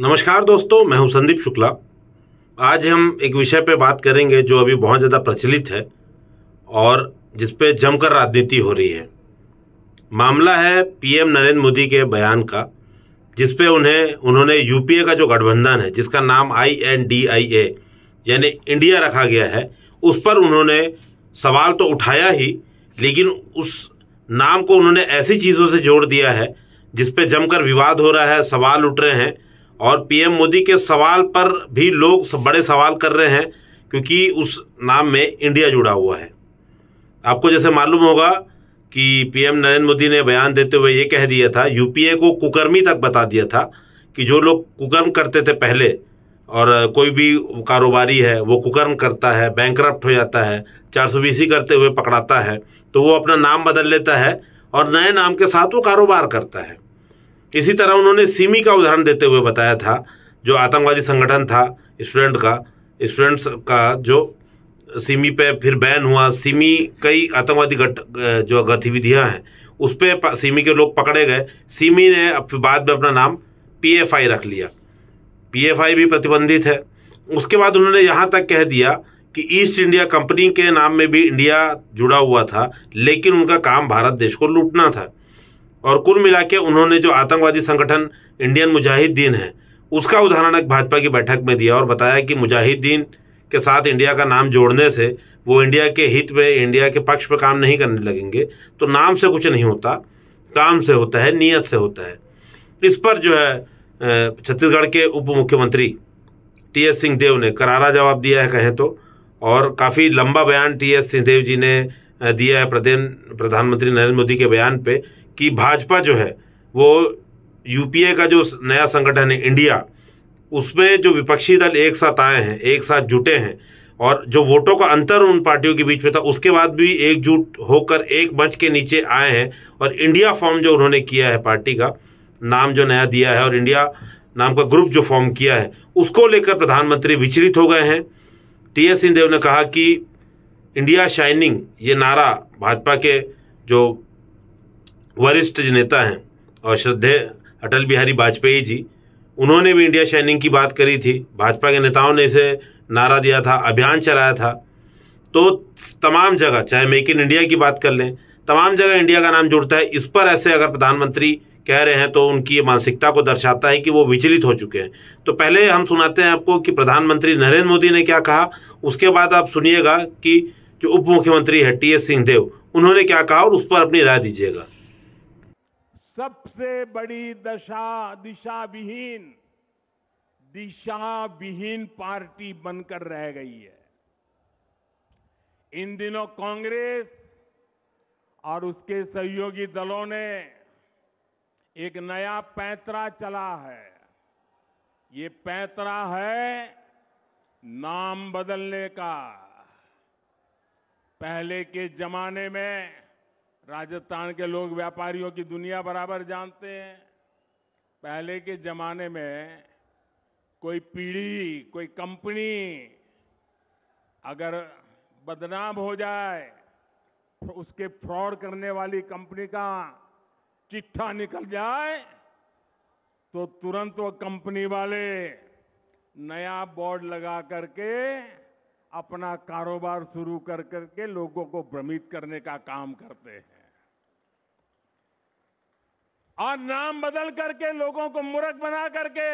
नमस्कार दोस्तों मैं हूं संदीप शुक्ला आज हम एक विषय पर बात करेंगे जो अभी बहुत ज़्यादा प्रचलित है और जिसपे जमकर राजनीति हो रही है मामला है पीएम नरेंद्र मोदी के बयान का जिसपे उन्हें उन्होंने यूपीए का जो गठबंधन है जिसका नाम आई एन डी आई ए यानी इंडिया रखा गया है उस पर उन्होंने सवाल तो उठाया ही लेकिन उस नाम को उन्होंने ऐसी चीज़ों से जोड़ दिया है जिसपे जमकर विवाद हो रहा है सवाल उठ रहे हैं और पीएम मोदी के सवाल पर भी लोग बड़े सवाल कर रहे हैं क्योंकि उस नाम में इंडिया जुड़ा हुआ है आपको जैसे मालूम होगा कि पीएम नरेंद्र मोदी ने बयान देते हुए ये कह दिया था यूपीए को कुकर्मी तक बता दिया था कि जो लोग कुकर्म करते थे पहले और कोई भी कारोबारी है वो कुकर्म करता है बैंक हो जाता है चार सौ बीसी करते हुए पकड़ाता है तो वो अपना नाम बदल लेता है और नए नाम के साथ वो कारोबार करता है इसी तरह उन्होंने सिमी का उदाहरण देते हुए बताया था जो आतंकवादी संगठन था स्टूडेंट का स्टूडेंट्स का जो सिमी पे फिर बैन हुआ सिमी कई आतंकवादी गट जो गतिविधियां हैं उस पर सिमी के लोग पकड़े गए सिमी ने बाद में अपना नाम पीएफआई रख लिया पीएफआई भी प्रतिबंधित है उसके बाद उन्होंने यहाँ तक कह दिया कि ईस्ट इंडिया कंपनी के नाम में भी इंडिया जुड़ा हुआ था लेकिन उनका काम भारत देश को लूटना था और कुल मिला के उन्होंने जो आतंकवादी संगठन इंडियन मुजाहिदीन है उसका उदाहरण एक भाजपा की बैठक में दिया और बताया कि मुजाहिदीन के साथ इंडिया का नाम जोड़ने से वो इंडिया के हित में इंडिया के पक्ष पर काम नहीं करने लगेंगे तो नाम से कुछ नहीं होता काम से होता है नीयत से होता है इस पर जो है छत्तीसगढ़ के उप मुख्यमंत्री टी एस सिंहदेव ने करारा जवाब दिया है कहें तो और काफ़ी लंबा बयान टी एस सिंहदेव जी ने दिया है प्रधानमंत्री नरेंद्र मोदी के बयान पर कि भाजपा जो है वो यूपीए का जो नया संगठन है इंडिया उसमें जो विपक्षी दल एक साथ आए हैं एक साथ जुटे हैं और जो वोटों का अंतर उन पार्टियों के बीच में था उसके बाद भी एकजुट होकर एक मंच के नीचे आए हैं और इंडिया फॉर्म जो उन्होंने किया है पार्टी का नाम जो नया दिया है और इंडिया नाम का ग्रुप जो फॉर्म किया है उसको लेकर प्रधानमंत्री विचलित हो गए हैं टी एस सिंहदेव ने कहा कि इंडिया शाइनिंग ये नारा भाजपा के जो वरिष्ठ नेता हैं और श्रद्धे अटल बिहारी वाजपेयी जी उन्होंने भी इंडिया शाइनिंग की बात करी थी भाजपा के नेताओं ने इसे नारा दिया था अभियान चलाया था तो तमाम जगह चाहे मेक इन इंडिया की बात कर लें तमाम जगह इंडिया का नाम जुड़ता है इस पर ऐसे अगर प्रधानमंत्री कह रहे हैं तो उनकी ये मानसिकता को दर्शाता है कि वो विचलित हो चुके हैं तो पहले हम सुनाते हैं आपको कि प्रधानमंत्री नरेंद्र मोदी ने क्या कहा उसके बाद आप सुनिएगा कि जो उप मुख्यमंत्री है टी एस सिंहदेव उन्होंने क्या कहा और उस पर अपनी राय दीजिएगा सबसे बड़ी दशा दिशा विहीन दिशा विहीन पार्टी बनकर रह गई है इन दिनों कांग्रेस और उसके सहयोगी दलों ने एक नया पैतरा चला है ये पैतरा है नाम बदलने का पहले के जमाने में राजस्थान के लोग व्यापारियों की दुनिया बराबर जानते हैं पहले के ज़माने में कोई पीढ़ी कोई कंपनी अगर बदनाम हो जाए उसके फ्रॉड करने वाली कंपनी का चिट्ठा निकल जाए तो तुरंत वो कंपनी वाले नया बोर्ड लगा करके अपना कारोबार शुरू कर करके लोगों को भ्रमित करने का काम करते हैं और नाम बदल करके लोगों को मूर्ख बना करके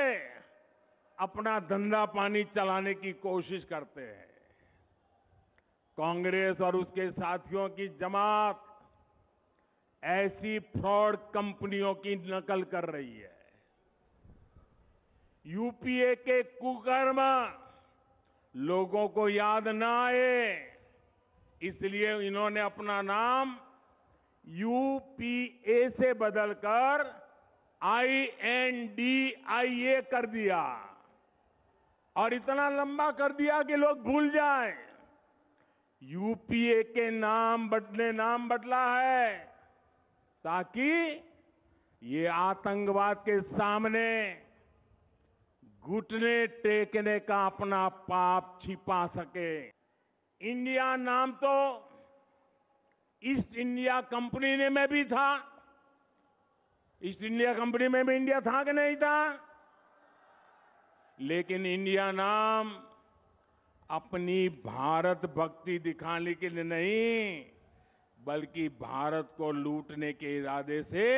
अपना धंधा पानी चलाने की कोशिश करते हैं कांग्रेस और उसके साथियों की जमात ऐसी फ्रॉड कंपनियों की नकल कर रही है यूपीए के कुकर्मा लोगों को याद ना आए इसलिए इन्होंने अपना नाम यूपीए से बदलकर आई एन डी आई ए कर दिया और इतना लंबा कर दिया कि लोग भूल जाएं यूपीए के नाम बदले नाम बदला है ताकि ये आतंकवाद के सामने घुटने टेकने का अपना पाप छिपा सके इंडिया नाम तो ईस्ट इंडिया कंपनी ने में भी था ईस्ट इंडिया कंपनी में भी इंडिया था कि नहीं था लेकिन इंडिया नाम अपनी भारत भक्ति दिखाने के लिए नहीं बल्कि भारत को लूटने के इरादे से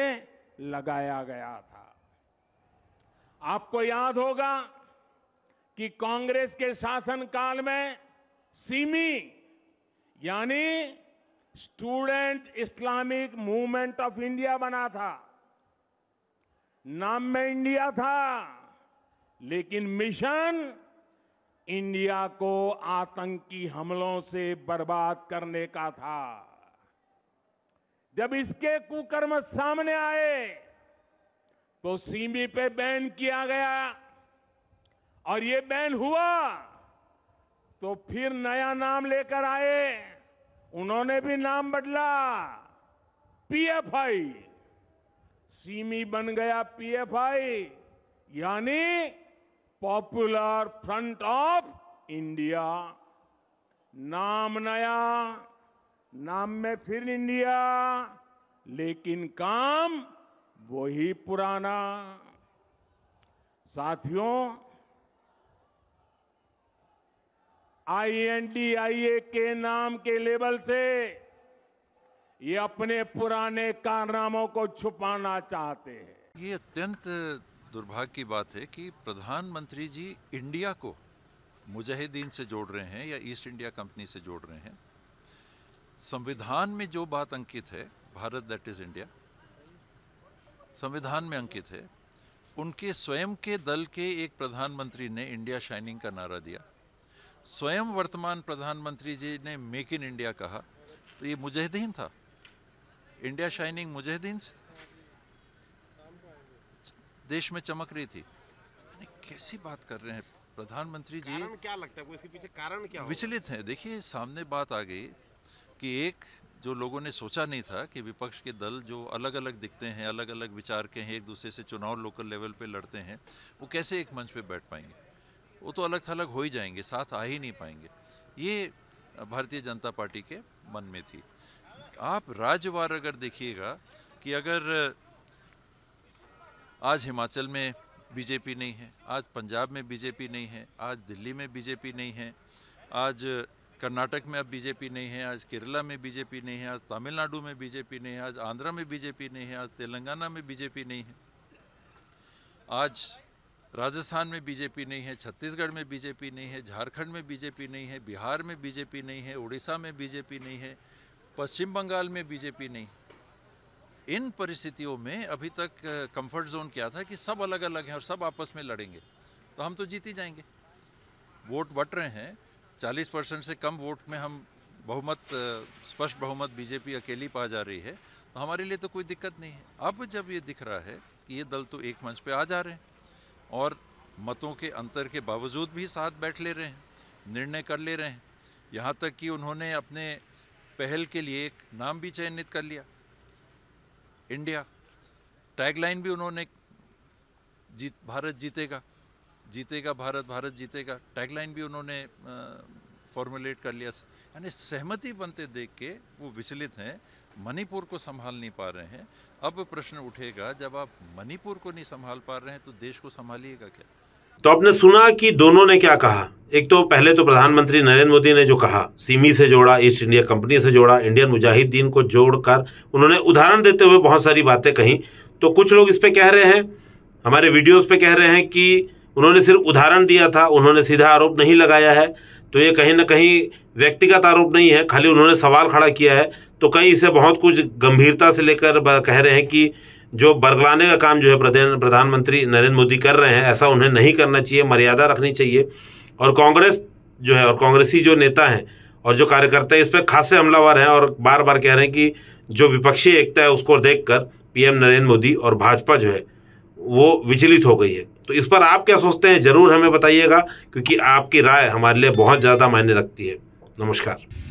लगाया गया था आपको याद होगा कि कांग्रेस के शासनकाल में सीमी यानी student Islamic movement of India बना था नाम में इंडिया था लेकिन मिशन इंडिया को आतंकी हमलों से बर्बाद करने का था जब इसके कुकर्म सामने आए तो सीमी पे बैन किया गया और ये बैन हुआ तो फिर नया नाम लेकर आए उन्होंने भी नाम बदला पीएफआई सीमी बन गया पीएफआई यानी पॉपुलर फ्रंट ऑफ इंडिया नाम नया नाम में फिर इंडिया लेकिन काम वही पुराना साथियों आईएनडीआईए के नाम के लेबल से ये अपने पुराने कारनामों को छुपाना चाहते हैं ये अत्यंत दुर्भाग्य की बात है कि प्रधानमंत्री जी इंडिया को मुजाहिदीन से जोड़ रहे हैं या ईस्ट इंडिया कंपनी से जोड़ रहे हैं संविधान में जो बात अंकित है भारत दैट इज इंडिया संविधान में अंकित है उनके स्वयं के दल के एक प्रधानमंत्री ने इंडिया शाइनिंग का नारा दिया स्वयं वर्तमान प्रधानमंत्री जी ने मेक इन इंडिया कहा तो ये मुजहिदीन था इंडिया शाइनिंग मुजाहिदीन देश में चमक रही थी कैसी बात कर रहे हैं प्रधानमंत्री जी क्या लगता है इसके पीछे कारण क्या विचलित हैं देखिए सामने बात आ गई कि एक जो लोगों ने सोचा नहीं था कि विपक्ष के दल जो अलग अलग दिखते हैं अलग अलग विचार के हैं एक दूसरे से चुनाव लोकल लेवल पे लड़ते हैं वो कैसे एक मंच पे बैठ पाएंगे वो तो अलग थलग हो ही जाएंगे साथ आ ही नहीं पाएंगे ये भारतीय जनता पार्टी के मन में थी आप राज्यवार अगर देखिएगा कि अगर आज हिमाचल में बीजेपी नहीं है आज पंजाब में बीजेपी नहीं है आज दिल्ली में बीजेपी नहीं है आज कर्नाटक में अब बीजेपी नहीं है आज केरला में बीजेपी नहीं है आज तमिलनाडु में बीजेपी नहीं है आज आंध्रा में बीजेपी नहीं है आज तेलंगाना में बीजेपी नहीं है आज राजस्थान में बीजेपी नहीं है छत्तीसगढ़ में बीजेपी नहीं है झारखंड में बीजेपी नहीं है बिहार में बीजेपी नहीं है उड़ीसा में बीजेपी नहीं है पश्चिम बंगाल में बीजेपी नहीं इन परिस्थितियों में अभी तक कंफर्ट जोन क्या था कि सब अलग अलग हैं और सब आपस में लड़ेंगे तो हम तो जीत ही जाएंगे वोट बट रहे हैं 40 परसेंट से कम वोट में हम बहुमत स्पष्ट बहुमत बीजेपी अकेली पा जा रही है तो हमारे लिए तो कोई दिक्कत नहीं है अब जब ये दिख रहा है कि ये दल तो एक मंच पे आ जा रहे हैं और मतों के अंतर के बावजूद भी साथ बैठ ले रहे हैं निर्णय कर ले रहे हैं यहाँ तक कि उन्होंने अपने पहल के लिए एक नाम भी चयनित कर लिया इंडिया टैगलाइन भी उन्होंने जीत भारत जीतेगा जीतेगा भारत भारत जीतेगा टैगलाइन भी उन्होंने फॉर्मुलेट कर लिया यानी सहमति बनते देख के वो विचलित हैं मणिपुर को संभाल नहीं पा रहे हैं अब प्रश्न उठेगा जब आप मणिपुर को नहीं संभाल पा रहे हैं तो देश को संभालिएगा क्या तो आपने सुना कि दोनों ने क्या कहा एक तो पहले तो प्रधानमंत्री नरेंद्र मोदी ने जो कहा सीमी से जोड़ा ईस्ट इंडिया कंपनी से जोड़ा इंडियन मुजाहिदीन को जोड़कर उन्होंने उदाहरण देते हुए बहुत सारी बातें कही तो कुछ लोग इस पे कह रहे हैं हमारे वीडियोस पे कह रहे हैं कि उन्होंने सिर्फ उदाहरण दिया था उन्होंने सीधा आरोप नहीं लगाया है तो ये कहीं ना कहीं व्यक्तिगत आरोप नहीं है खाली उन्होंने सवाल खड़ा किया है तो कई इसे बहुत कुछ गंभीरता से लेकर कह रहे हैं कि जो बरगलाने का काम जो है प्रधानमंत्री नरेंद्र मोदी कर रहे हैं ऐसा उन्हें नहीं करना चाहिए मर्यादा रखनी चाहिए और कांग्रेस जो है और कांग्रेसी जो नेता हैं और जो कार्यकर्ता है इस पर खासे हमलावर हैं और बार बार कह रहे हैं कि जो विपक्षी एकता है उसको देख कर पीएम नरेंद्र मोदी और भाजपा जो है वो विचलित हो गई है तो इस पर आप क्या सोचते हैं ज़रूर हमें बताइएगा क्योंकि आपकी राय हमारे लिए बहुत ज़्यादा मायने रखती है नमस्कार